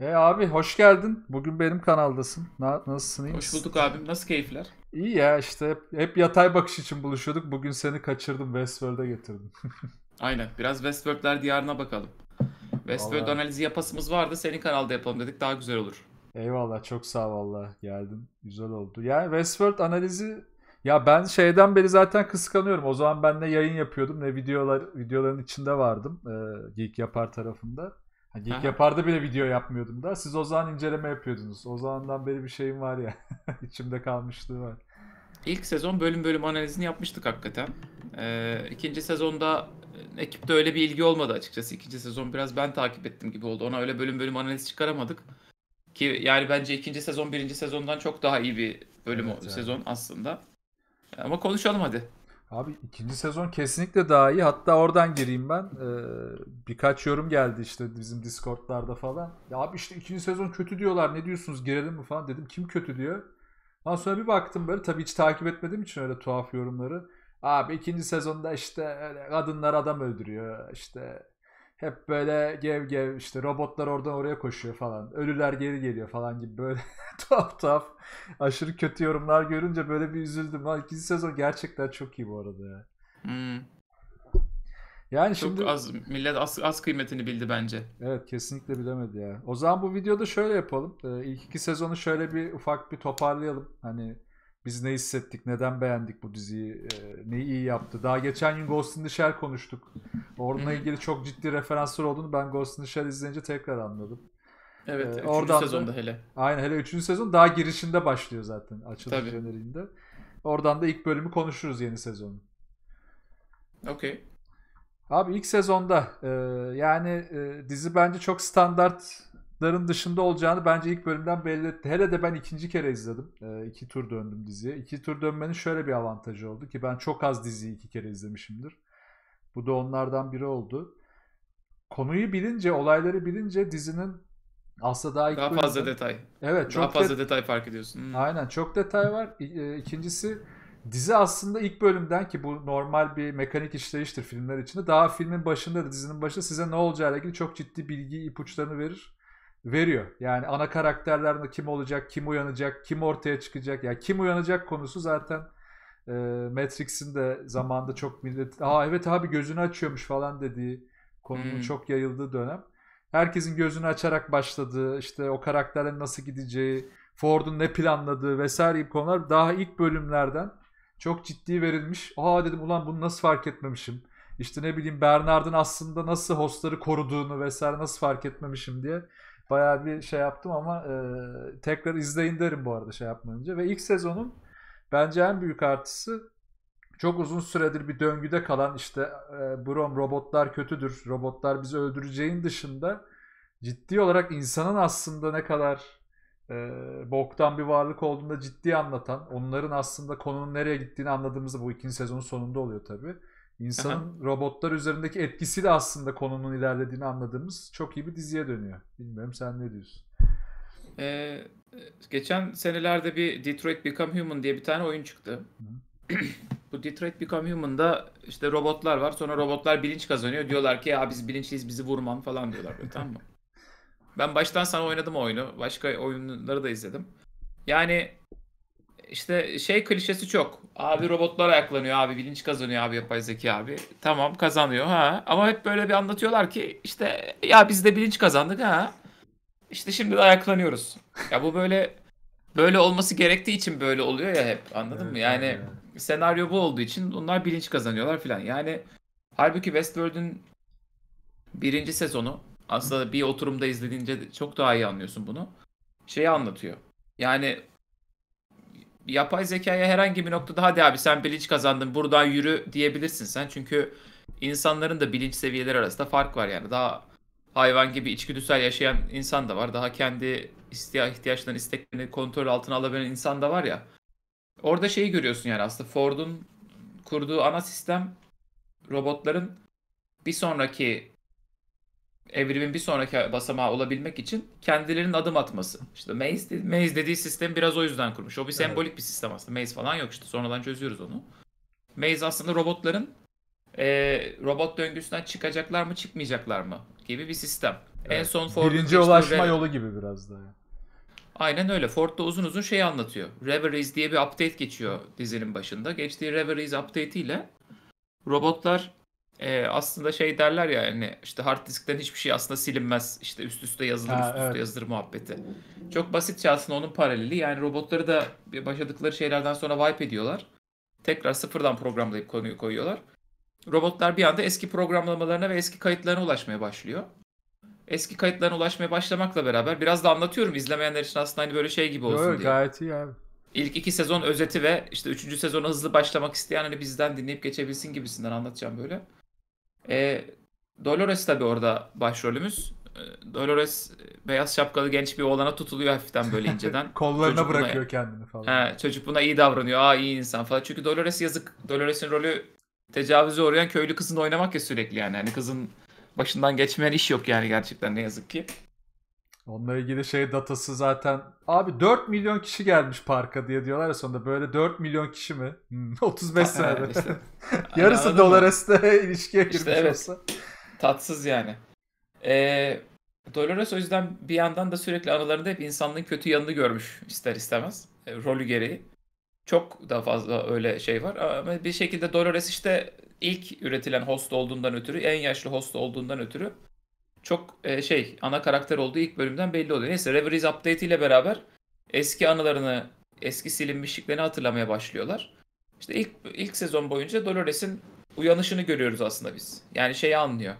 E abi hoş geldin. Bugün benim kanaldasın. Na nasılsın? Iyi Hoş misin? bulduk abim. Nasıl keyifler? İyi ya işte hep, hep yatay bakış için buluşuyorduk. Bugün seni kaçırdım Westworld'e getirdim. Aynen. Biraz Westworld'ler diyarına bakalım. Westworld Vallahi. analizi yapasımız vardı. Senin kanalda yapalım dedik. Daha güzel olur. Eyvallah çok sağ ol valla geldin. Güzel oldu. Yani Westworld analizi ya ben şeyden beri zaten kıskanıyorum. O zaman ben ne yayın yapıyordum ne videolar videoların içinde vardım. E, Geek Yapar tarafında. Hani ilk yaparda bile video yapmıyordum da. Siz o zaman inceleme yapıyordunuz. O zamandan beri bir şeyim var ya. içimde kalmışlığı var. İlk sezon bölüm bölüm analizini yapmıştık hakikaten. Ee, ikinci sezonda e, ekipte öyle bir ilgi olmadı açıkçası. İkinci sezon biraz ben takip ettim gibi oldu. Ona öyle bölüm bölüm analiz çıkaramadık. Ki yani bence ikinci sezon birinci sezondan çok daha iyi bir bölüm evet, o, yani. sezon aslında. Ama konuşalım hadi. Abi ikinci sezon kesinlikle daha iyi. Hatta oradan gireyim ben. Ee, birkaç yorum geldi işte bizim Discord'larda falan. Ya abi işte ikinci sezon kötü diyorlar. Ne diyorsunuz girelim mi falan dedim. Kim kötü diyor. Ondan sonra bir baktım böyle tabii hiç takip etmediğim için öyle tuhaf yorumları. Abi ikinci sezonda işte kadınlar adam öldürüyor. İşte hep böyle gev gev işte robotlar oradan oraya koşuyor falan. Ölüler geri geliyor falan gibi böyle tuhaf tuhaf aşırı kötü yorumlar görünce böyle bir üzüldüm. Ha, ikinci sezon gerçekten çok iyi bu arada ya. Hmm. Yani çok şimdi... az millet az, az kıymetini bildi bence. Evet kesinlikle bilemedi ya. O zaman bu videoda şöyle yapalım. Ee, ilk iki sezonu şöyle bir ufak bir toparlayalım. Hani biz ne hissettik, neden beğendik bu diziyi, e, neyi iyi yaptı. Daha geçen gün Ghost in the Shell konuştuk. Orada ilgili çok ciddi referanslar olduğunu ben Ghost in the Shell izleyince tekrar anladım. Evet, 3. Ee, oradan sezonda da, hele. Aynen hele 3. sezon daha girişinde başlıyor zaten açılış Tabii. Oradan da ilk bölümü konuşuruz yeni sezonun. Okey. Abi ilk sezonda e, yani e, dizi bence çok standart ların dışında olacağını bence ilk bölümden belli etti. Hele de ben ikinci kere izledim. E, iki tur döndüm diziye. İki tur dönmenin şöyle bir avantajı oldu ki ben çok az diziyi iki kere izlemişimdir. Bu da onlardan biri oldu. Konuyu bilince, olayları bilince dizinin aslında daha, ilk daha bölümden... fazla detay. Evet, çok fazla det... detay fark ediyorsun. Hmm. Aynen, çok detay var. E, ikincisi dizi aslında ilk bölümden ki bu normal bir mekanik işleyiştir filmler içinde. Daha filmin başında da dizinin başında size ne olacağı ile ilgili çok ciddi bilgi ipuçlarını verir veriyor. Yani ana karakterler kim olacak, kim uyanacak, kim ortaya çıkacak. Yani kim uyanacak konusu zaten e, Matrix'in de zamanda çok millet aa evet abi gözünü açıyormuş falan dediği konunun hmm. çok yayıldığı dönem. Herkesin gözünü açarak başladığı, işte o karakterlerin nasıl gideceği, Ford'un ne planladığı vesaire gibi konular daha ilk bölümlerden çok ciddi verilmiş. Aa dedim ulan bunu nasıl fark etmemişim. İşte ne bileyim Bernard'ın aslında nasıl hostları koruduğunu vesaire nasıl fark etmemişim diye Bayağı bir şey yaptım ama e, tekrar izleyin derim bu arada şey yapmayınca. Ve ilk sezonun bence en büyük artısı çok uzun süredir bir döngüde kalan işte e, Brom robotlar kötüdür, robotlar bizi öldüreceğin dışında ciddi olarak insanın aslında ne kadar e, boktan bir varlık olduğunda ciddi anlatan, onların aslında konunun nereye gittiğini anladığımızda bu ikinci sezonun sonunda oluyor tabii İnsanın Aha. robotlar üzerindeki etkisi de aslında konunun ilerlediğini anladığımız çok iyi bir diziye dönüyor. Bilmiyorum sen ne diyorsun? Ee, geçen senelerde bir Detroit Become Human diye bir tane oyun çıktı. Bu Detroit Become Human'da işte robotlar var. Sonra robotlar bilinç kazanıyor. Diyorlar ki ya biz bilinçliyiz bizi vurman falan diyorlar. Böyle, tamam mı? Ben baştan sana oynadım oyunu. Başka oyunları da izledim. Yani işte şey klişesi çok. Abi robotlar ayaklanıyor abi bilinç kazanıyor abi yapay zeki abi. Tamam kazanıyor ha. Ama hep böyle bir anlatıyorlar ki işte ya biz de bilinç kazandık ha. İşte şimdi de ayaklanıyoruz. Ya bu böyle böyle olması gerektiği için böyle oluyor ya hep. Anladın evet, mı? Yani evet. senaryo bu olduğu için onlar bilinç kazanıyorlar filan. Yani halbuki Westworld'ün birinci sezonu aslında bir oturumda izlediğince çok daha iyi anlıyorsun bunu. Şeyi anlatıyor. Yani yapay zekaya herhangi bir noktada hadi abi sen bilinç kazandın buradan yürü diyebilirsin sen. Çünkü insanların da bilinç seviyeleri arasında fark var yani. Daha hayvan gibi içgüdüsel yaşayan insan da var. Daha kendi ihtiyaçlarını, isteklerini kontrol altına alabilen insan da var ya. Orada şeyi görüyorsun yani aslında Ford'un kurduğu ana sistem robotların bir sonraki evrimin bir sonraki basamağı olabilmek için kendilerinin adım atması. İşte Maze, Maze dediği sistem biraz o yüzden kurmuş. O bir sembolik evet. bir sistem aslında. Maze falan yok işte. Sonradan çözüyoruz onu. Maze aslında robotların e, robot döngüsünden çıkacaklar mı çıkmayacaklar mı gibi bir sistem. Evet. En son Ford Birinci ulaşma Rever- yolu gibi biraz da. Aynen öyle. Ford da uzun uzun şey anlatıyor. Reveries diye bir update geçiyor dizinin başında. Geçtiği Reveries update ile robotlar e, aslında şey derler ya yani işte hard diskten hiçbir şey aslında silinmez. İşte üst üste yazılır, ha, üst üste evet. yazılır muhabbeti. Çok basitçe aslında onun paraleli. Yani robotları da başladıkları şeylerden sonra wipe ediyorlar. Tekrar sıfırdan programlayıp konuyu koyuyorlar. Robotlar bir anda eski programlamalarına ve eski kayıtlarına ulaşmaya başlıyor. Eski kayıtlarına ulaşmaya başlamakla beraber biraz da anlatıyorum izlemeyenler için aslında hani böyle şey gibi olsun Yo, diye. Gayet iyi abi. İlk iki sezon özeti ve işte üçüncü sezona hızlı başlamak isteyen hani bizden dinleyip geçebilsin gibisinden anlatacağım böyle. E, Dolores tabi orada başrolümüz. E, Dolores e, beyaz şapkalı genç bir oğlana tutuluyor hafiften böyle inceden. Kollarına çocuk bırakıyor buna, kendini falan. He, çocuk buna iyi davranıyor. Aa iyi insan falan. Çünkü Dolores yazık. Dolores'in rolü tecavüze uğrayan köylü kızını oynamak ya sürekli yani. yani kızın başından geçmeyen iş yok yani gerçekten ne yazık ki. Onunla ilgili şey datası zaten abi 4 milyon kişi gelmiş parka diye diyorlar ya sonunda böyle 4 milyon kişi mi? Hmm, 35 senede. işte, Yarısı Dolores'le ilişkiye girmiş işte evet. Tatsız yani. Ee, Dolores o yüzden bir yandan da sürekli anılarında hep insanlığın kötü yanını görmüş ister istemez. E, rolü gereği. Çok daha fazla öyle şey var. Ama bir şekilde Dolores işte ilk üretilen host olduğundan ötürü, en yaşlı host olduğundan ötürü çok e, şey ana karakter olduğu ilk bölümden belli oluyor. Neyse Reveries update ile beraber eski anılarını, eski silinmişliklerini hatırlamaya başlıyorlar. İşte ilk ilk sezon boyunca Dolores'in uyanışını görüyoruz aslında biz. Yani şeyi anlıyor.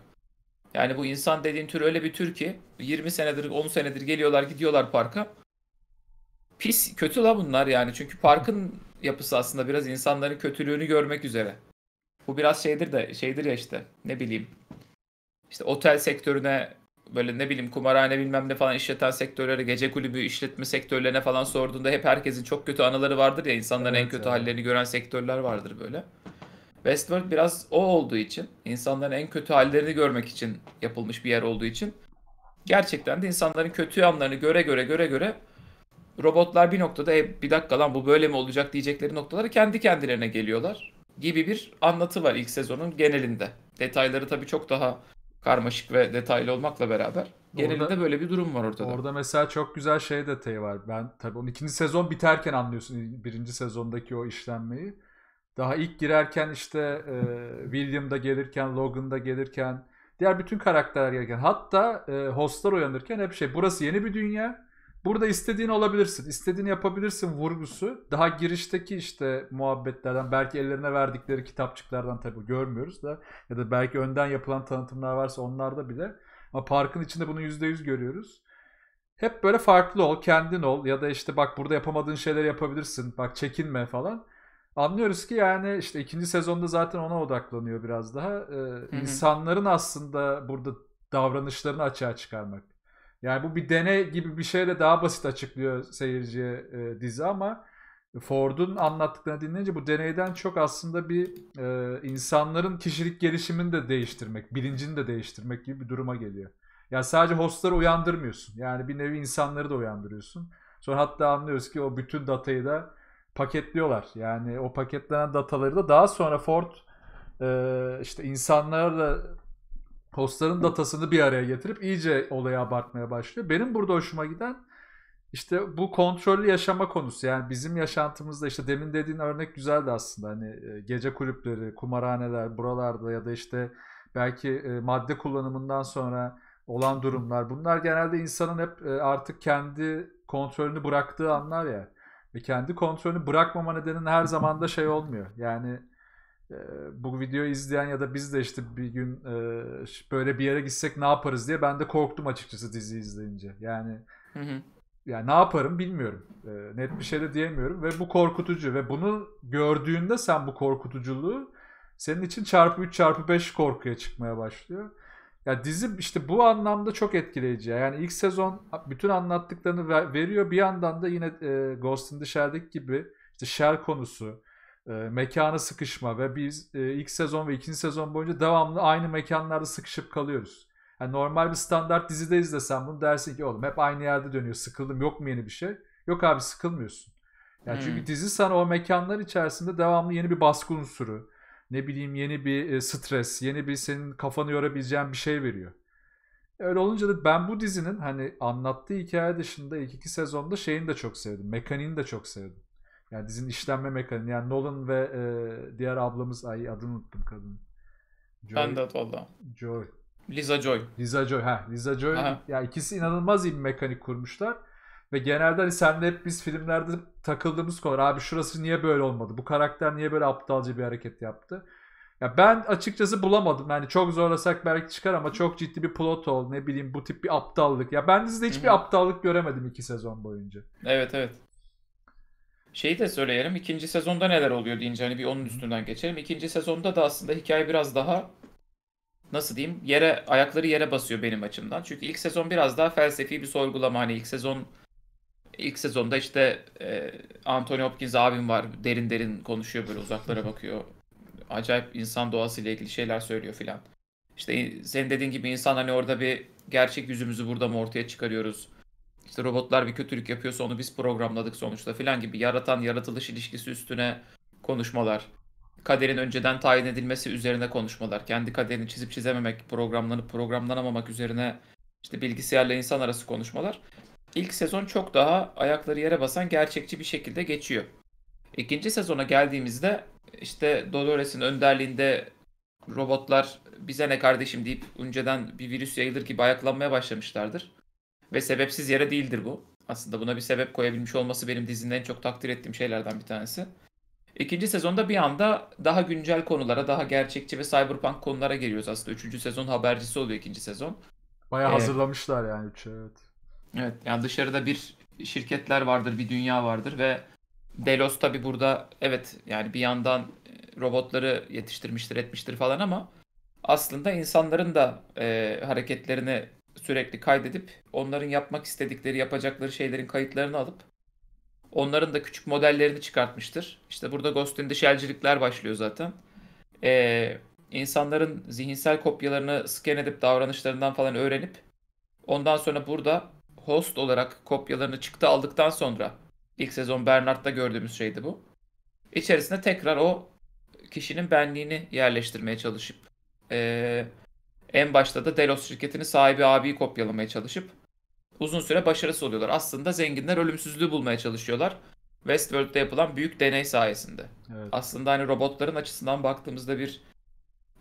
Yani bu insan dediğin tür öyle bir tür ki 20 senedir 10 senedir geliyorlar gidiyorlar parka. Pis kötü la bunlar yani çünkü parkın yapısı aslında biraz insanların kötülüğünü görmek üzere. Bu biraz şeydir de şeydir ya işte ne bileyim işte otel sektörüne böyle ne bileyim kumarhane bilmem ne falan işleten sektörlere, gece kulübü işletme sektörlerine falan sorduğunda hep herkesin çok kötü anıları vardır ya insanların evet, en kötü evet. hallerini gören sektörler vardır böyle. Westworld biraz o olduğu için, insanların en kötü hallerini görmek için yapılmış bir yer olduğu için gerçekten de insanların kötü anlarını göre göre göre göre robotlar bir noktada e, bir dakika lan bu böyle mi olacak diyecekleri noktaları kendi kendilerine geliyorlar gibi bir anlatı var ilk sezonun genelinde. Detayları tabii çok daha karmaşık ve detaylı olmakla beraber genelde orada, böyle bir durum var ortada. Orada mesela çok güzel şey detayı var. Ben tabii onun ikinci sezon biterken anlıyorsun birinci sezondaki o işlenmeyi. Daha ilk girerken işte e, William'da gelirken, Logan'da gelirken, diğer bütün karakterler gelirken hatta e, hostlar uyanırken hep şey burası yeni bir dünya Burada istediğin olabilirsin, istediğini yapabilirsin vurgusu. Daha girişteki işte muhabbetlerden, belki ellerine verdikleri kitapçıklardan tabii görmüyoruz da ya da belki önden yapılan tanıtımlar varsa onlarda bile. Ama parkın içinde bunu %100 görüyoruz. Hep böyle farklı ol, kendin ol ya da işte bak burada yapamadığın şeyleri yapabilirsin, bak çekinme falan. Anlıyoruz ki yani işte ikinci sezonda zaten ona odaklanıyor biraz daha. Ee, insanların aslında burada davranışlarını açığa çıkarmak. Yani bu bir deney gibi bir şeyle daha basit açıklıyor seyirciye e, dizi ama Ford'un anlattıklarını dinleyince bu deneyden çok aslında bir e, insanların kişilik gelişimini de değiştirmek, bilincini de değiştirmek gibi bir duruma geliyor. Yani sadece hostları uyandırmıyorsun. Yani bir nevi insanları da uyandırıyorsun. Sonra hatta anlıyoruz ki o bütün datayı da paketliyorlar. Yani o paketlenen dataları da daha sonra Ford e, işte da hostların datasını bir araya getirip iyice olayı abartmaya başlıyor. Benim burada hoşuma giden işte bu kontrollü yaşama konusu yani bizim yaşantımızda işte demin dediğin örnek güzeldi aslında hani e, gece kulüpleri, kumarhaneler buralarda ya da işte belki e, madde kullanımından sonra olan durumlar bunlar genelde insanın hep e, artık kendi kontrolünü bıraktığı anlar ya. Ve kendi kontrolünü bırakmama nedeni her zaman da şey olmuyor. Yani ee, bu videoyu izleyen ya da biz de işte bir gün e, böyle bir yere gitsek ne yaparız diye ben de korktum açıkçası dizi izleyince. Yani hı hı. yani ne yaparım bilmiyorum. Ee, net bir şey de diyemiyorum ve bu korkutucu ve bunu gördüğünde sen bu korkutuculuğu senin için çarpı 3 çarpı 5 korkuya çıkmaya başlıyor. Ya dizi işte bu anlamda çok etkileyici. Yani ilk sezon bütün anlattıklarını ver, veriyor. Bir yandan da yine e, Ghost in the Shell'deki gibi işte Shell konusu, e, mekana sıkışma ve biz e, ilk sezon ve ikinci sezon boyunca devamlı aynı mekanlarda sıkışıp kalıyoruz. Yani normal bir standart dizide izlesen bunu dersin ki oğlum hep aynı yerde dönüyor sıkıldım yok mu yeni bir şey? Yok abi sıkılmıyorsun. Yani hmm. Çünkü dizi sana o mekanlar içerisinde devamlı yeni bir baskı unsuru, ne bileyim yeni bir e, stres, yeni bir senin kafanı yorabileceğin bir şey veriyor. Öyle olunca da ben bu dizinin hani anlattığı hikaye dışında ilk iki sezonda şeyini de çok sevdim. Mekaniğini de çok sevdim. Yani dizinin işlenme mekanizması. Yani Nolan ve e, diğer ablamız ay adını unuttum kadın. Joy. Ben de valla. Joy. Lisa Joy. Lisa Joy ha. Lisa Joy. Aha. Ya ikisi inanılmaz iyi bir mekanik kurmuşlar. Ve genelde hani senle hep biz filmlerde takıldığımız konular. Abi şurası niye böyle olmadı? Bu karakter niye böyle aptalca bir hareket yaptı? Ya ben açıkçası bulamadım. Yani çok zorlasak belki çıkar ama çok ciddi bir plot ol, ne bileyim bu tip bir aptallık. Ya ben dizide hiçbir Hı-hı. aptallık göremedim iki sezon boyunca. Evet evet. Şeyi de söyleyelim. İkinci sezonda neler oluyor deyince hani bir onun üstünden geçelim. İkinci sezonda da aslında hikaye biraz daha nasıl diyeyim yere ayakları yere basıyor benim açımdan. Çünkü ilk sezon biraz daha felsefi bir sorgulama. Hani ilk sezon ilk sezonda işte e, Anthony Hopkins abim var. Derin derin konuşuyor böyle uzaklara bakıyor. Acayip insan doğasıyla ilgili şeyler söylüyor filan. İşte senin dediğin gibi insan hani orada bir gerçek yüzümüzü burada mı ortaya çıkarıyoruz? işte robotlar bir kötülük yapıyorsa onu biz programladık sonuçta filan gibi yaratan yaratılış ilişkisi üstüne konuşmalar. Kaderin önceden tayin edilmesi üzerine konuşmalar. Kendi kaderini çizip çizememek, programlanıp programlanamamak üzerine işte bilgisayarla insan arası konuşmalar. İlk sezon çok daha ayakları yere basan gerçekçi bir şekilde geçiyor. İkinci sezona geldiğimizde işte Dolores'in önderliğinde robotlar bize ne kardeşim deyip önceden bir virüs yayılır gibi ayaklanmaya başlamışlardır. Ve sebepsiz yere değildir bu. Aslında buna bir sebep koyabilmiş olması benim dizinin en çok takdir ettiğim şeylerden bir tanesi. İkinci sezonda bir anda daha güncel konulara, daha gerçekçi ve cyberpunk konulara giriyoruz aslında. Üçüncü sezon habercisi oluyor ikinci sezon. Bayağı ee, hazırlamışlar yani üçü evet. Evet yani dışarıda bir şirketler vardır, bir dünya vardır ve Delos tabi burada evet yani bir yandan e, robotları yetiştirmiştir etmiştir falan ama aslında insanların da e, hareketlerini sürekli kaydedip onların yapmak istedikleri, yapacakları şeylerin kayıtlarını alıp onların da küçük modellerini çıkartmıştır. İşte burada Ghost'in dışelcilikler başlıyor zaten. Ee, insanların zihinsel kopyalarını sken edip davranışlarından falan öğrenip ondan sonra burada host olarak kopyalarını çıktı aldıktan sonra ilk sezon Bernard'da gördüğümüz şeydi bu. İçerisine tekrar o kişinin benliğini yerleştirmeye çalışıp e, en başta da Delos şirketini sahibi abiyi kopyalamaya çalışıp uzun süre başarısız oluyorlar. Aslında zenginler ölümsüzlüğü bulmaya çalışıyorlar. Westworld'de yapılan büyük deney sayesinde. Evet. Aslında hani robotların açısından baktığımızda bir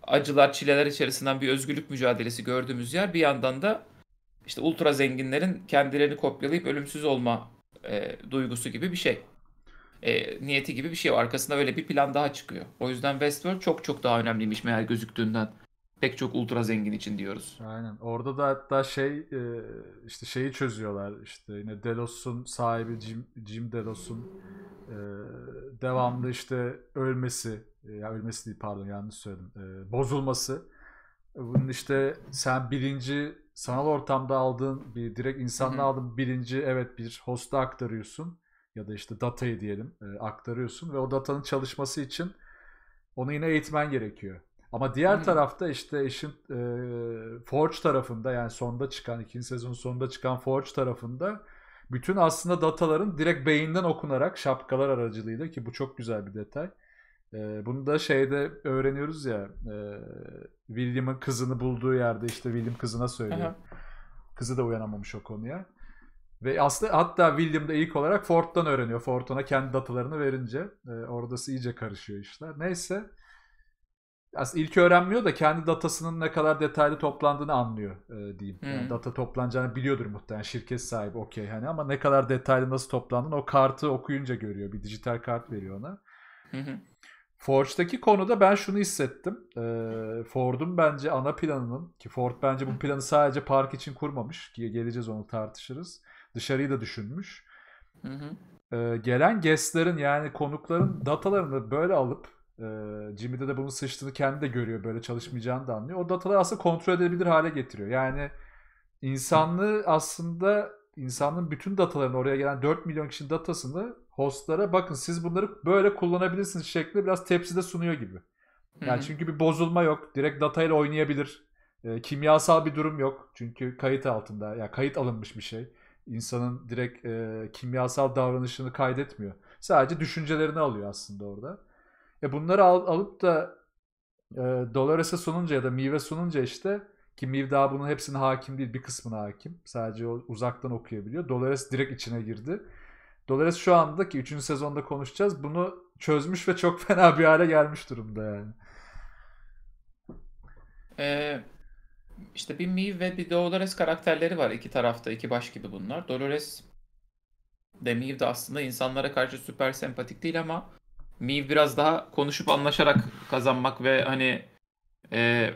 acılar, çileler içerisinden bir özgürlük mücadelesi gördüğümüz yer bir yandan da işte ultra zenginlerin kendilerini kopyalayıp ölümsüz olma e, duygusu gibi bir şey. E, niyeti gibi bir şey var. Arkasında öyle bir plan daha çıkıyor. O yüzden Westworld çok çok daha önemliymiş meğer gözüktüğünden. Pek çok ultra zengin için diyoruz. Aynen. Orada da hatta şey e, işte şeyi çözüyorlar. İşte yine Delos'un sahibi Jim, Jim Delos'un e, devamlı işte ölmesi e, ya ölmesi değil pardon yanlış söyledim. Bozulması. Bunun işte sen birinci sanal ortamda aldığın bir direkt insanla aldığın birinci evet bir hosta aktarıyorsun ya da işte datayı diyelim aktarıyorsun ve o datanın çalışması için onu yine eğitmen gerekiyor. Ama diğer hmm. tarafta işte işin e, Forge tarafında yani sonda çıkan ikinci sezon sonunda çıkan Forge tarafında bütün aslında dataların direkt beyinden okunarak şapkalar aracılığıyla ki bu çok güzel bir detay. E, bunu da şeyde öğreniyoruz ya e, William'ın kızını bulduğu yerde işte William kızına söylüyor. Aha. Kızı da uyanamamış o konuya. Ve aslında hatta William da ilk olarak Fort'tan öğreniyor. Fort ona kendi datalarını verince. E, oradası iyice karışıyor işler. Neyse aslında ilk öğrenmiyor da kendi datasının ne kadar detaylı toplandığını anlıyor e, diyeyim. Yani hmm. data toplanacağını biliyordur muhtemelen şirket sahibi okey hani ama ne kadar detaylı nasıl toplandığını o kartı okuyunca görüyor. Bir dijital kart veriyor ona. Hı Forge'daki konuda ben şunu hissettim. Ee, Ford'un bence ana planının ki Ford bence bu planı sadece park için kurmamış ki geleceğiz onu tartışırız. Dışarıyı da düşünmüş. Hı hı. Ee, gelen guestlerin yani konukların datalarını böyle alıp e, Jimmy'de de bunun sıçtığını kendi de görüyor. Böyle çalışmayacağını da anlıyor. O dataları aslında kontrol edebilir hale getiriyor. Yani insanlığı aslında insanın bütün datalarını oraya gelen 4 milyon kişinin datasını hostlara bakın siz bunları böyle kullanabilirsiniz şeklinde biraz tepside sunuyor gibi. Yani çünkü bir bozulma yok. Direkt datayla oynayabilir. E, kimyasal bir durum yok. Çünkü kayıt altında. Ya yani kayıt alınmış bir şey. İnsanın direkt e, kimyasal davranışını kaydetmiyor. Sadece düşüncelerini alıyor aslında orada. E bunları al, alıp da e, Dolores'e sununca ya da Mive sununca işte ki Miv daha bunun hepsine hakim değil bir kısmına hakim. Sadece o uzaktan okuyabiliyor. Dolores direkt içine girdi. Dolores şu anda ki 3. sezonda konuşacağız bunu çözmüş ve çok fena bir hale gelmiş durumda yani. Ee, işte bir Miv ve bir Dolores karakterleri var iki tarafta iki baş gibi bunlar. Dolores de Miv de aslında insanlara karşı süper sempatik değil ama Miv biraz daha konuşup anlaşarak kazanmak ve hani e,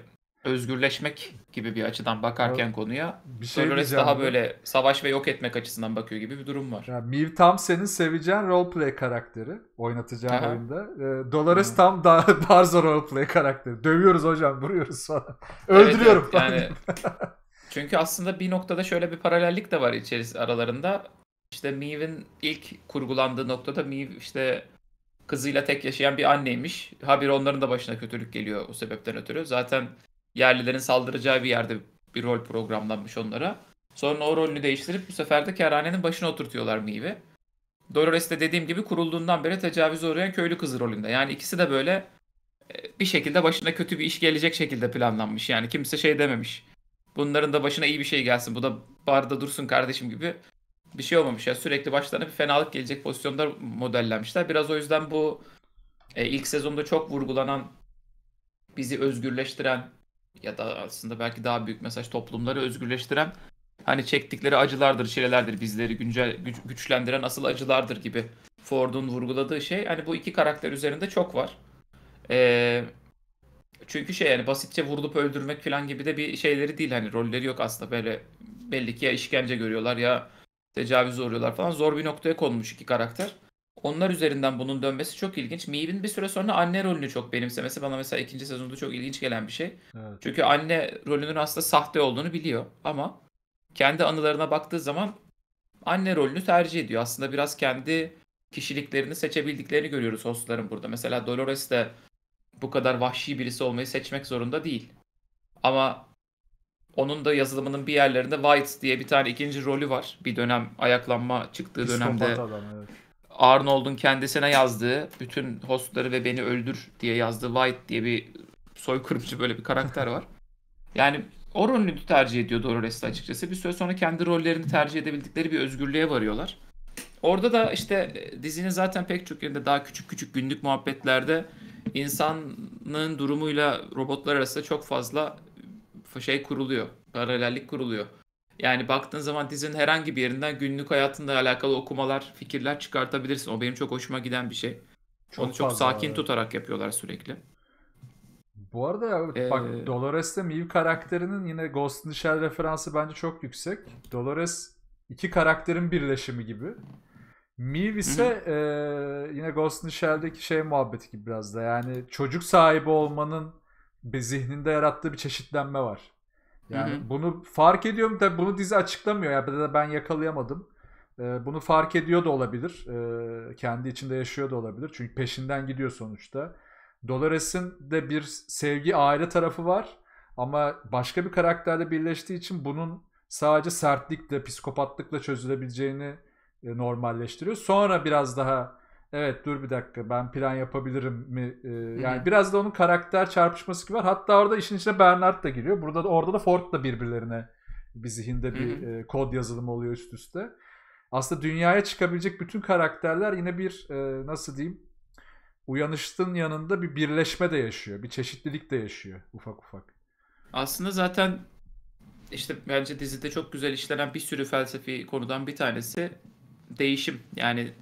özgürleşmek gibi bir açıdan bakarken evet. konuya bir şey Dolores daha böyle savaş ve yok etmek açısından bakıyor gibi bir durum var. Yani Miv tam senin seveceğin roleplay karakteri oynatacağın Aha. oyunda. E, Dolores Hı. tam da Barzo roleplay karakteri. Dövüyoruz hocam, vuruyoruz falan. Öldürüyorum. Evet, evet. Yani çünkü aslında bir noktada şöyle bir paralellik de var içeris aralarında. İşte Miv'in ilk kurgulandığı noktada Miv işte kızıyla tek yaşayan bir anneymiş. Habire onların da başına kötülük geliyor o sebepten ötürü. Zaten yerlilerin saldıracağı bir yerde bir rol programlanmış onlara. Sonra o rolünü değiştirip bu sefer de kerhanenin başına oturtuyorlar Meve'i. Dolores de dediğim gibi kurulduğundan beri tecavüz uğrayan köylü kızı rolünde. Yani ikisi de böyle e, bir şekilde başına kötü bir iş gelecek şekilde planlanmış. Yani kimse şey dememiş. Bunların da başına iyi bir şey gelsin. Bu da barda dursun kardeşim gibi bir şey olmamış ya. Sürekli başlarına bir fenalık gelecek pozisyonda modellenmişler. Biraz o yüzden bu e, ilk sezonda çok vurgulanan bizi özgürleştiren ya da aslında belki daha büyük mesaj toplumları özgürleştiren hani çektikleri acılardır, çilelerdir bizleri güncel güç, güçlendiren asıl acılardır gibi Ford'un vurguladığı şey hani bu iki karakter üzerinde çok var. Ee, çünkü şey yani basitçe vurulup öldürmek falan gibi de bir şeyleri değil hani rolleri yok aslında böyle belli ki ya işkence görüyorlar ya Tecavüze uğruyorlar falan. Zor bir noktaya konmuş iki karakter. Onlar üzerinden bunun dönmesi çok ilginç. Meeb'in bir süre sonra anne rolünü çok benimsemesi bana mesela ikinci sezonda çok ilginç gelen bir şey. Evet. Çünkü anne rolünün aslında sahte olduğunu biliyor ama kendi anılarına baktığı zaman anne rolünü tercih ediyor. Aslında biraz kendi kişiliklerini seçebildiklerini görüyoruz hostların burada. Mesela Dolores de bu kadar vahşi birisi olmayı seçmek zorunda değil. Ama onun da yazılımının bir yerlerinde White diye bir tane ikinci rolü var. Bir dönem ayaklanma çıktığı Psikopat dönemde. Adam, evet. Arnold'un kendisine yazdığı, bütün hostları ve beni öldür diye yazdığı White diye bir soykırımcı böyle bir karakter var. Yani o rolünü tercih ediyor Dolores'te açıkçası. Bir süre sonra kendi rollerini tercih edebildikleri bir özgürlüğe varıyorlar. Orada da işte e, dizinin zaten pek çok yerinde daha küçük küçük günlük muhabbetlerde insanın durumuyla robotlar arasında çok fazla şey kuruluyor. Paralellik kuruluyor. Yani baktığın zaman dizinin herhangi bir yerinden günlük hayatında alakalı okumalar, fikirler çıkartabilirsin. O benim çok hoşuma giden bir şey. Çok Onu çok sakin abi. tutarak yapıyorlar sürekli. Bu arada ya, ee, bak Dolores'te Mew karakterinin yine Ghost in the Shell referansı bence çok yüksek. Dolores iki karakterin birleşimi gibi. Mew ise e, yine Ghost in the Shell'deki şey muhabbeti gibi biraz da yani çocuk sahibi olmanın zihninde yarattığı bir çeşitlenme var. Yani hı hı. bunu fark ediyorum tabii bunu dizi açıklamıyor ya da ben yakalayamadım. Ee, bunu fark ediyor da olabilir. Ee, kendi içinde yaşıyor da olabilir. Çünkü peşinden gidiyor sonuçta. Dolores'in de bir sevgi aile tarafı var. Ama başka bir karakterle birleştiği için bunun sadece sertlikle, psikopatlıkla çözülebileceğini e, normalleştiriyor. Sonra biraz daha Evet dur bir dakika ben plan yapabilirim mi? Ee, yani biraz da onun karakter çarpışması gibi var. Hatta orada işin içine Bernard da giriyor. Burada da, orada da Ford da birbirlerine bir zihinde bir e, kod yazılımı oluyor üst üste. Aslında dünyaya çıkabilecek bütün karakterler yine bir e, nasıl diyeyim uyanıştın yanında bir birleşme de yaşıyor. Bir çeşitlilik de yaşıyor ufak ufak. Aslında zaten işte bence dizide çok güzel işlenen bir sürü felsefi konudan bir tanesi değişim. Yani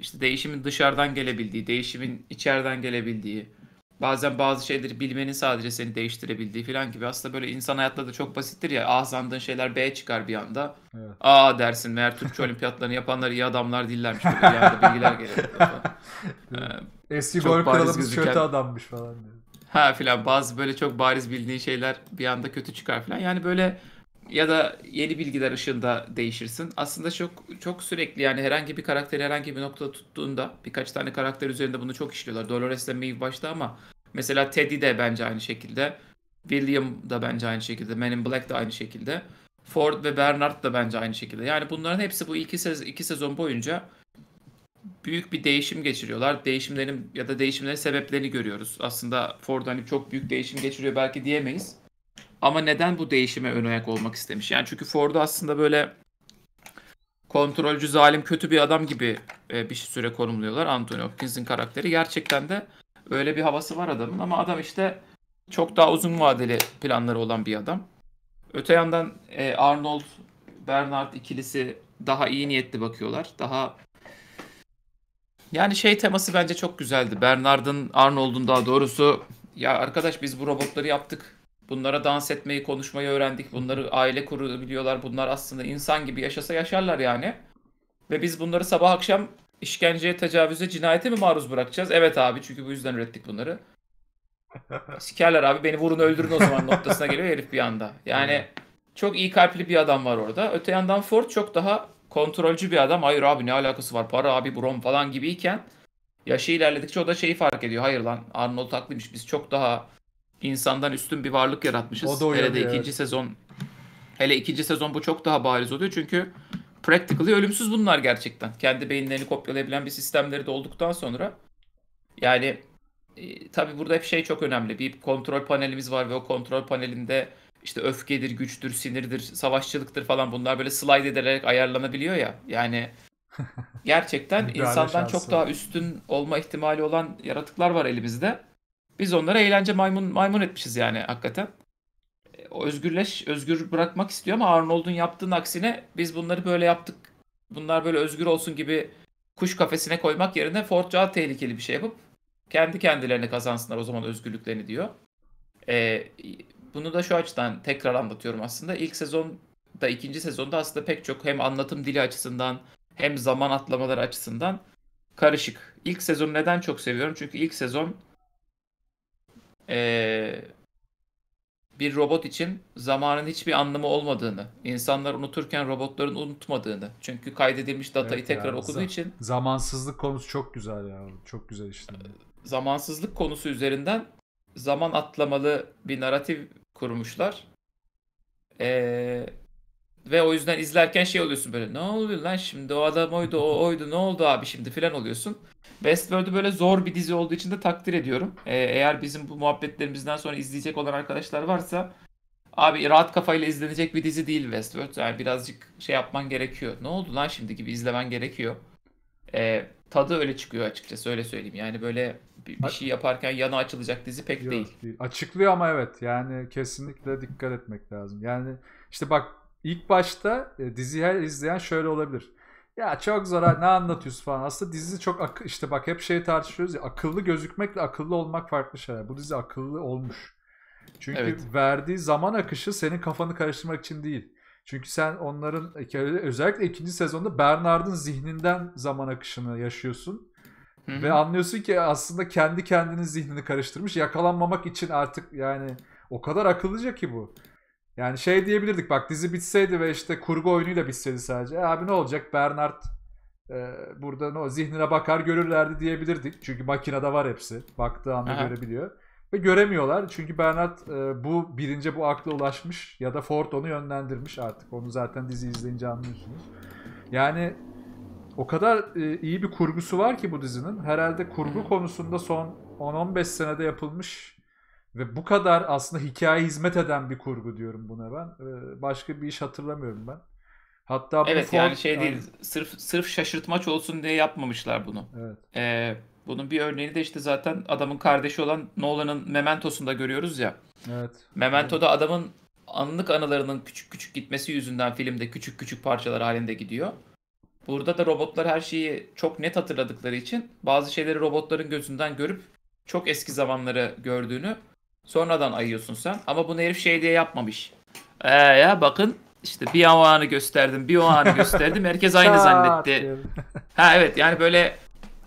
işte değişimin dışarıdan gelebildiği, değişimin içeriden gelebildiği, bazen bazı şeyleri bilmenin sadece seni değiştirebildiği falan gibi. Aslında böyle insan hayatta da çok basittir ya. A ah sandığın şeyler B çıkar bir anda. Evet. A dersin meğer Türkçe olimpiyatlarını yapanlar iyi adamlar değillermiş. Böyle bir anda bilgiler gelir. ee, Eski gol kralımız kötü adammış falan diyor. Ha filan bazı böyle çok bariz bildiğin şeyler bir anda kötü çıkar filan. Yani böyle ya da yeni bilgiler ışığında değişirsin. Aslında çok çok sürekli yani herhangi bir karakteri herhangi bir noktada tuttuğunda birkaç tane karakter üzerinde bunu çok işliyorlar. Dolores ile Maeve başta ama mesela Teddy de bence aynı şekilde. William da bence aynı şekilde. Men in Black da aynı şekilde. Ford ve Bernard da bence aynı şekilde. Yani bunların hepsi bu iki, sez iki sezon boyunca büyük bir değişim geçiriyorlar. Değişimlerin ya da değişimlerin sebeplerini görüyoruz. Aslında Ford hani çok büyük değişim geçiriyor belki diyemeyiz. Ama neden bu değişime ön ayak olmak istemiş? Yani çünkü Ford aslında böyle kontrolcü, zalim, kötü bir adam gibi e, bir süre konumluyorlar. Anthony Hopkins'in karakteri gerçekten de öyle bir havası var adamın ama adam işte çok daha uzun vadeli planları olan bir adam. Öte yandan e, Arnold Bernard ikilisi daha iyi niyetli bakıyorlar. Daha yani şey teması bence çok güzeldi. Bernard'ın Arnold'un daha doğrusu ya arkadaş biz bu robotları yaptık. Bunlara dans etmeyi, konuşmayı öğrendik. Bunları aile kurabiliyorlar. Bunlar aslında insan gibi yaşasa yaşarlar yani. Ve biz bunları sabah akşam işkenceye, tecavüze, cinayete mi maruz bırakacağız? Evet abi çünkü bu yüzden ürettik bunları. Sikerler abi beni vurun öldürün o zaman noktasına geliyor herif bir anda. Yani çok iyi kalpli bir adam var orada. Öte yandan Ford çok daha kontrolcü bir adam. Hayır abi ne alakası var para abi brom falan gibiyken yaşı ilerledikçe o da şeyi fark ediyor. Hayır lan Arnold haklıymış biz çok daha insandan üstün bir varlık yaratmışız. O da hele de ikinci evet. sezon hele ikinci sezon bu çok daha bariz oluyor çünkü practically ölümsüz bunlar gerçekten. Kendi beyinlerini kopyalayabilen bir sistemleri de olduktan sonra yani e, tabii burada hep şey çok önemli. Bir kontrol panelimiz var ve o kontrol panelinde işte öfkedir, güçtür, sinirdir, savaşçılıktır falan bunlar böyle slide edilerek ayarlanabiliyor ya. Yani gerçekten insandan çok daha üstün olma ihtimali olan yaratıklar var elimizde. Biz onlara eğlence maymun maymun etmişiz yani hakikaten. E, o özgürleş, özgür bırakmak istiyor ama Arnold'un yaptığın aksine biz bunları böyle yaptık. Bunlar böyle özgür olsun gibi kuş kafesine koymak yerine Fordca tehlikeli bir şey yapıp kendi kendilerine kazansınlar o zaman özgürlüklerini diyor. Ee, bunu da şu açıdan tekrar anlatıyorum aslında. İlk da ikinci sezonda aslında pek çok hem anlatım dili açısından hem zaman atlamaları açısından karışık. İlk sezonu neden çok seviyorum? Çünkü ilk sezon e, bir robot için zamanın hiçbir anlamı olmadığını, insanlar unuturken robotların unutmadığını. Çünkü kaydedilmiş datayı evet, tekrar yani, okuduğu için. Zamansızlık konusu çok güzel ya. Çok güzel işte. Zamansızlık konusu üzerinden zaman atlamalı bir naratif kurmuşlar. Ee, ve o yüzden izlerken şey oluyorsun böyle ne oluyor lan şimdi o adam oydu o oydu ne oldu abi şimdi filan oluyorsun. Westworld'u böyle zor bir dizi olduğu için de takdir ediyorum. Ee, eğer bizim bu muhabbetlerimizden sonra izleyecek olan arkadaşlar varsa abi rahat kafayla izlenecek bir dizi değil Westworld. Yani birazcık şey yapman gerekiyor. Ne oldu lan şimdi gibi izlemen gerekiyor. Ee, tadı öyle çıkıyor açıkçası öyle söyleyeyim. Yani böyle bir, bir şey yaparken yana açılacak dizi pek Yok, değil. Açıklıyor ama evet yani kesinlikle dikkat etmek lazım. Yani işte bak İlk başta e, dizi her izleyen şöyle olabilir. Ya çok zor ne anlatıyorsun falan. Aslında dizi çok ak- işte bak hep şey tartışıyoruz ya akıllı gözükmekle akıllı olmak farklı şeyler. Bu dizi akıllı olmuş. Çünkü evet. verdiği zaman akışı senin kafanı karıştırmak için değil. Çünkü sen onların özellikle ikinci sezonda Bernard'ın zihninden zaman akışını yaşıyorsun. Hı-hı. Ve anlıyorsun ki aslında kendi kendinin zihnini karıştırmış. Yakalanmamak için artık yani o kadar akıllıca ki bu. Yani şey diyebilirdik bak dizi bitseydi ve işte kurgu oyunuyla bitseydi sadece. E abi ne olacak Bernard e, burada ne o zihnine bakar görürlerdi diyebilirdik. Çünkü makinede var hepsi. Baktığı anda Aha. görebiliyor. Ve göremiyorlar. Çünkü Bernard e, bu bilince bu akla ulaşmış ya da Ford onu yönlendirmiş artık. Onu zaten dizi izleyince anlıyorsunuz. Yani o kadar e, iyi bir kurgusu var ki bu dizinin. Herhalde kurgu konusunda son 10-15 senede yapılmış ve bu kadar aslında hikaye hizmet eden bir kurgu diyorum buna ben. Ee, başka bir iş hatırlamıyorum ben. Hatta bu Evet Ford, yani şey değil. Yani... Sırf sırf şaşırtmaç olsun diye yapmamışlar bunu. Evet. Ee, bunun bir örneğini de işte zaten adamın kardeşi olan Nolan'ın Memento'sunda görüyoruz ya. Evet. Memento'da evet. adamın anlık anılarının küçük küçük gitmesi yüzünden filmde küçük küçük parçalar halinde gidiyor. Burada da robotlar her şeyi çok net hatırladıkları için bazı şeyleri robotların gözünden görüp çok eski zamanları gördüğünü Sonradan ayıyorsun sen. Ama bunu herif şey diye yapmamış. Ee ya bakın işte bir o anı gösterdim, bir o anı gösterdim. Herkes aynı zannetti. ha evet yani böyle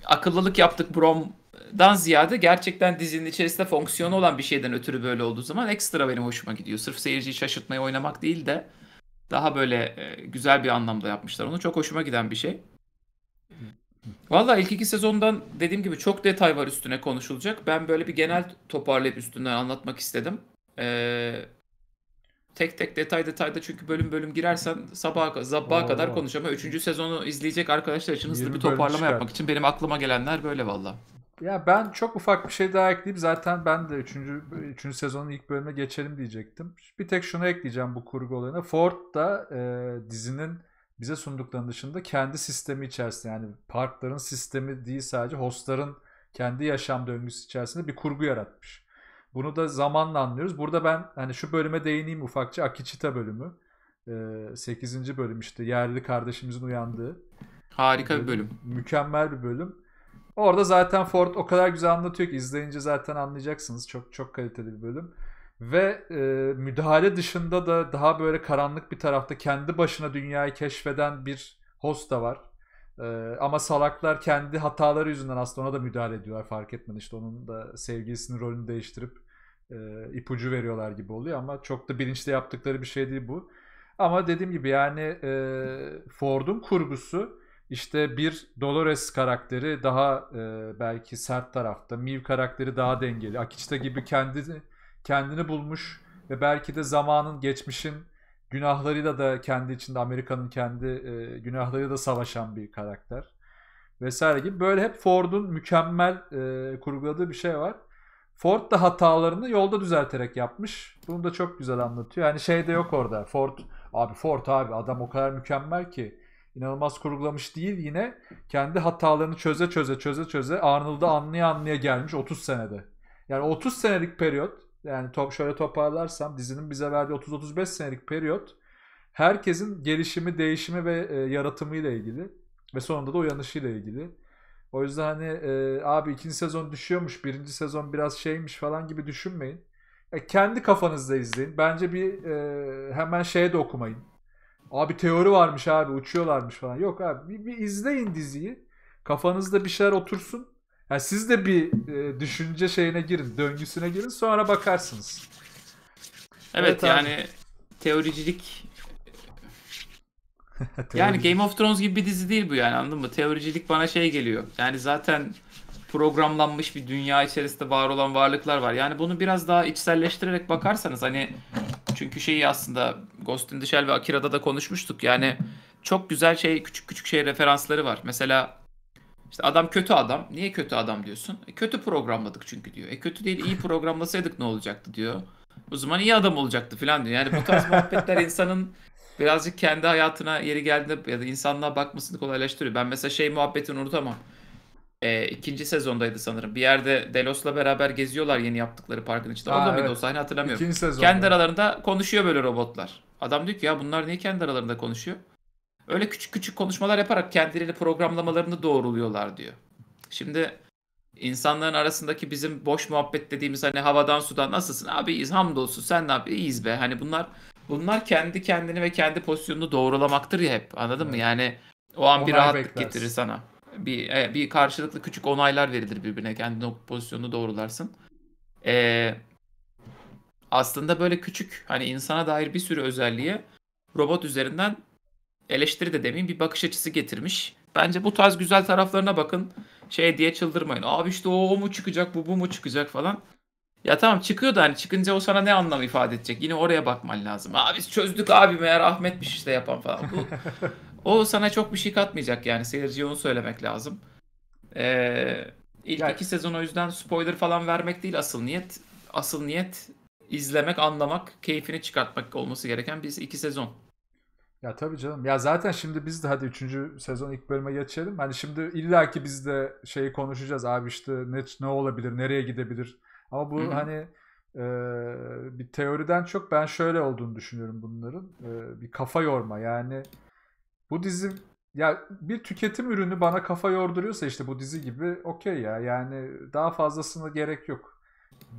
akıllılık yaptık Brom'dan ziyade gerçekten dizinin içerisinde fonksiyonu olan bir şeyden ötürü böyle olduğu zaman ekstra benim hoşuma gidiyor. Sırf seyirciyi şaşırtmayı oynamak değil de daha böyle e, güzel bir anlamda yapmışlar. Onu çok hoşuma giden bir şey. Valla ilk iki sezondan dediğim gibi çok detay var üstüne konuşulacak. Ben böyle bir genel toparlayıp üstünden anlatmak istedim. Ee, tek tek detay detayda çünkü bölüm bölüm girersen sabaha zabbaha kadar konuş ama 3. sezonu izleyecek arkadaşlar için hızlı bir toparlama yapmak için benim aklıma gelenler böyle valla. Ya ben çok ufak bir şey daha ekleyip Zaten ben de 3. 3. sezonun ilk bölümüne geçelim diyecektim. Bir tek şunu ekleyeceğim bu kurgu olayına. Ford da e, dizinin bize sunduklarının dışında kendi sistemi içerisinde yani parkların sistemi değil sadece hostların kendi yaşam döngüsü içerisinde bir kurgu yaratmış. Bunu da zamanla anlıyoruz. Burada ben hani şu bölüme değineyim ufakça Akichita bölümü. 8. Ee, bölüm işte yerli kardeşimizin uyandığı. Harika bir ee, bölüm. Mükemmel bir bölüm. Orada zaten Ford o kadar güzel anlatıyor ki izleyince zaten anlayacaksınız. Çok çok kaliteli bir bölüm. Ve e, müdahale dışında da daha böyle karanlık bir tarafta kendi başına dünyayı keşfeden bir host da var. E, ama salaklar kendi hataları yüzünden aslında ona da müdahale ediyorlar fark etmedi. işte onun da sevgilisinin rolünü değiştirip e, ipucu veriyorlar gibi oluyor ama çok da bilinçli yaptıkları bir şey değil bu. Ama dediğim gibi yani e, Ford'un kurgusu işte bir Dolores karakteri daha e, belki sert tarafta, Miv karakteri daha dengeli, Akichita gibi kendi kendini bulmuş ve belki de zamanın, geçmişin günahlarıyla da kendi içinde Amerika'nın kendi e, günahlarıyla da savaşan bir karakter vesaire gibi böyle hep Ford'un mükemmel e, kurguladığı bir şey var. Ford da hatalarını yolda düzelterek yapmış. Bunu da çok güzel anlatıyor. Yani şey de yok orada. Ford abi Ford abi adam o kadar mükemmel ki inanılmaz kurgulamış değil yine kendi hatalarını çöze çöze çöze çöze Arnold'u anlaya anlaya gelmiş 30 senede. Yani 30 senelik periyot yani top şöyle toparlarsam dizinin bize verdiği 30-35 senelik periyot herkesin gelişimi, değişimi ve e, yaratımıyla ilgili ve sonunda da uyanışıyla ilgili. O yüzden hani e, abi ikinci sezon düşüyormuş, birinci sezon biraz şeymiş falan gibi düşünmeyin. E, kendi kafanızda izleyin. Bence bir e, hemen şeye de okumayın. Abi teori varmış abi uçuyorlarmış falan. Yok abi bir, bir izleyin diziyi. Kafanızda bir şeyler otursun. Yani siz de bir e, düşünce şeyine girin, döngüsüne girin sonra bakarsınız. Evet, evet yani teoricilik yani Game of Thrones gibi bir dizi değil bu yani anladın mı? Teoricilik bana şey geliyor. Yani zaten programlanmış bir dünya içerisinde var olan varlıklar var. Yani bunu biraz daha içselleştirerek bakarsanız hani çünkü şeyi aslında Ghost in the Shell ve Akira'da da konuşmuştuk. Yani çok güzel şey küçük küçük şey referansları var. Mesela işte adam kötü adam. Niye kötü adam diyorsun? E, kötü programladık çünkü diyor. E kötü değil iyi programlasaydık ne olacaktı diyor. O zaman iyi adam olacaktı falan diyor. Yani bu tarz muhabbetler insanın birazcık kendi hayatına yeri geldiğinde ya da insanlığa bakmasını kolaylaştırıyor. Ben mesela şey muhabbetini unutamam. E, ikinci sezondaydı sanırım. Bir yerde Delos'la beraber geziyorlar yeni yaptıkları parkın içinde. Orada evet. mıydı o sahne hatırlamıyorum. İkinci sezon. Kendi aralarında konuşuyor böyle robotlar. Adam diyor ki ya bunlar niye kendi aralarında konuşuyor? Öyle küçük küçük konuşmalar yaparak kendileri programlamalarını doğruluyorlar diyor. Şimdi insanların arasındaki bizim boş muhabbet dediğimiz hani havadan sudan nasılsın abi iyiyiz hamdolsun sen ne yapıyorsun iyiyiz be. Hani bunlar bunlar kendi kendini ve kendi pozisyonunu doğrulamaktır ya hep anladın evet. mı? Yani o an Onay bir rahatlık beklersin. getirir sana. Bir, e, bir karşılıklı küçük onaylar verilir birbirine kendi o pozisyonunu doğrularsın. Ee, aslında böyle küçük hani insana dair bir sürü özelliği robot üzerinden eleştiri de demeyeyim bir bakış açısı getirmiş. Bence bu tarz güzel taraflarına bakın. Şey diye çıldırmayın. Abi işte o, o mu çıkacak bu bu mu çıkacak falan. Ya tamam çıkıyor da hani çıkınca o sana ne anlam ifade edecek? Yine oraya bakman lazım. Abi biz çözdük abi meğer Ahmet'miş işte yapan falan. Bu, o sana çok bir şey katmayacak yani seyirciye onu söylemek lazım. Ee, ilk yani... iki sezon o yüzden spoiler falan vermek değil asıl niyet. Asıl niyet izlemek, anlamak, keyfini çıkartmak olması gereken biz iki sezon. Ya tabii canım. Ya zaten şimdi biz de hadi 3. sezon ilk bölüme geçelim. Hani şimdi illaki biz de şeyi konuşacağız abi işte ne, ne olabilir, nereye gidebilir. Ama bu Hı-hı. hani e, bir teoriden çok ben şöyle olduğunu düşünüyorum bunların. E, bir kafa yorma yani bu dizi ya bir tüketim ürünü bana kafa yorduruyorsa işte bu dizi gibi okey ya yani daha fazlasına gerek yok.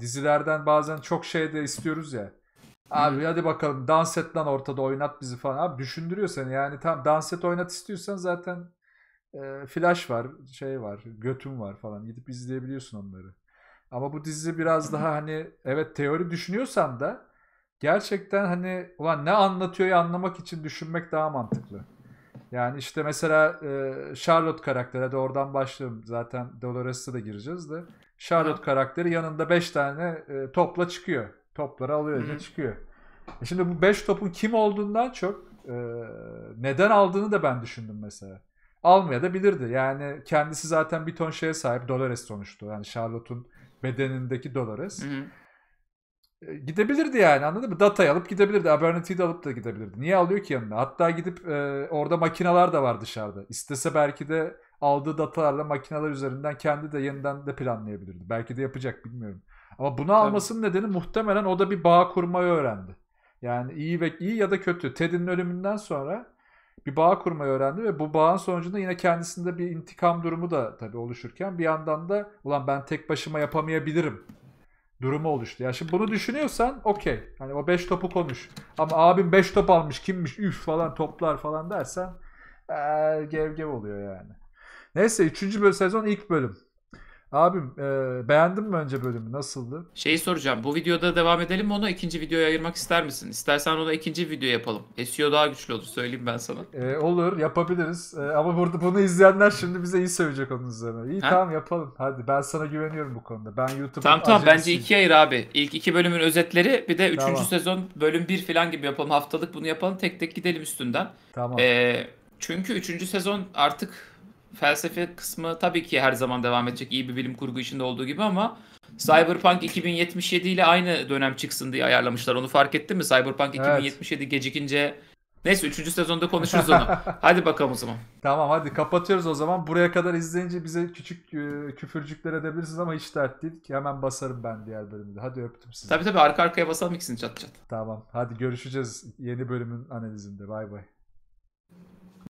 Dizilerden bazen çok şey de istiyoruz ya. Abi hadi bakalım dans et lan ortada oynat bizi falan. Abi düşündürüyor seni yani tam dans et oynat istiyorsan zaten e, flash var, şey var, götüm var falan. Gidip izleyebiliyorsun onları. Ama bu dizi biraz daha hani evet teori düşünüyorsan da gerçekten hani ulan ne anlatıyor anlamak için düşünmek daha mantıklı. Yani işte mesela e, Charlotte karakteri de oradan başlayalım. Zaten Dolores'e da gireceğiz de. Charlotte karakteri yanında 5 tane e, topla çıkıyor. Topları alıyor eline çıkıyor. E şimdi bu 5 topun kim olduğundan çok e, neden aldığını da ben düşündüm mesela. Almaya da bilirdi. Yani kendisi zaten bir ton şeye sahip. Dolores sonuçta. Yani Charlotte'un bedenindeki Dolores. Hı hı. E, gidebilirdi yani anladın mı? Data'yı alıp gidebilirdi. Abernity'yi de alıp da gidebilirdi. Niye alıyor ki yanına? Hatta gidip e, orada makineler de var dışarıda. İstese belki de aldığı datalarla makineler üzerinden kendi de yeniden de planlayabilirdi. Belki de yapacak bilmiyorum. Ama bunu Tabii. almasının nedeni muhtemelen o da bir bağ kurmayı öğrendi. Yani iyi ve iyi ya da kötü. Ted'in ölümünden sonra bir bağ kurmayı öğrendi ve bu bağın sonucunda yine kendisinde bir intikam durumu da tabii oluşurken bir yandan da ulan ben tek başıma yapamayabilirim durumu oluştu. Ya yani şimdi bunu düşünüyorsan okey. Hani o 5 topu konuş. Ama abim 5 top almış kimmiş üf falan toplar falan dersen ee, gev oluyor yani. Neyse 3. sezon ilk bölüm. Abim e, beğendin mi önce bölümü? Nasıldı? Şeyi soracağım. Bu videoda devam edelim mi onu? ikinci videoya ayırmak ister misin? İstersen onu ikinci video yapalım. SEO daha güçlü olur. Söyleyeyim ben sana. E, olur. Yapabiliriz. E, ama burada bunu izleyenler şimdi bize iyi söyleyecek onun üzerine. İyi ha? tamam yapalım. Hadi ben sana güveniyorum bu konuda. Ben YouTube'un Tamam tamam. Bence iki ayır abi. İlk iki bölümün özetleri bir de üçüncü tamam. sezon bölüm bir falan gibi yapalım. Haftalık bunu yapalım. Tek tek gidelim üstünden. Tamam. E, çünkü üçüncü sezon artık felsefe kısmı tabii ki her zaman devam edecek iyi bir bilim kurgu içinde olduğu gibi ama Cyberpunk 2077 ile aynı dönem çıksın diye ayarlamışlar. Onu fark ettin mi? Cyberpunk evet. 2077 gecikince Neyse 3. sezonda konuşuruz onu. hadi bakalım o zaman. Tamam hadi kapatıyoruz o zaman. Buraya kadar izleyince bize küçük e, küfürcükler edebilirsiniz ama hiç dert değil. Hemen basarım ben diğer bölümde. Hadi öptüm sizi. Tabii tabii arka arkaya basalım ikisini çat çat. Tamam hadi görüşeceğiz yeni bölümün analizinde. Bay bay.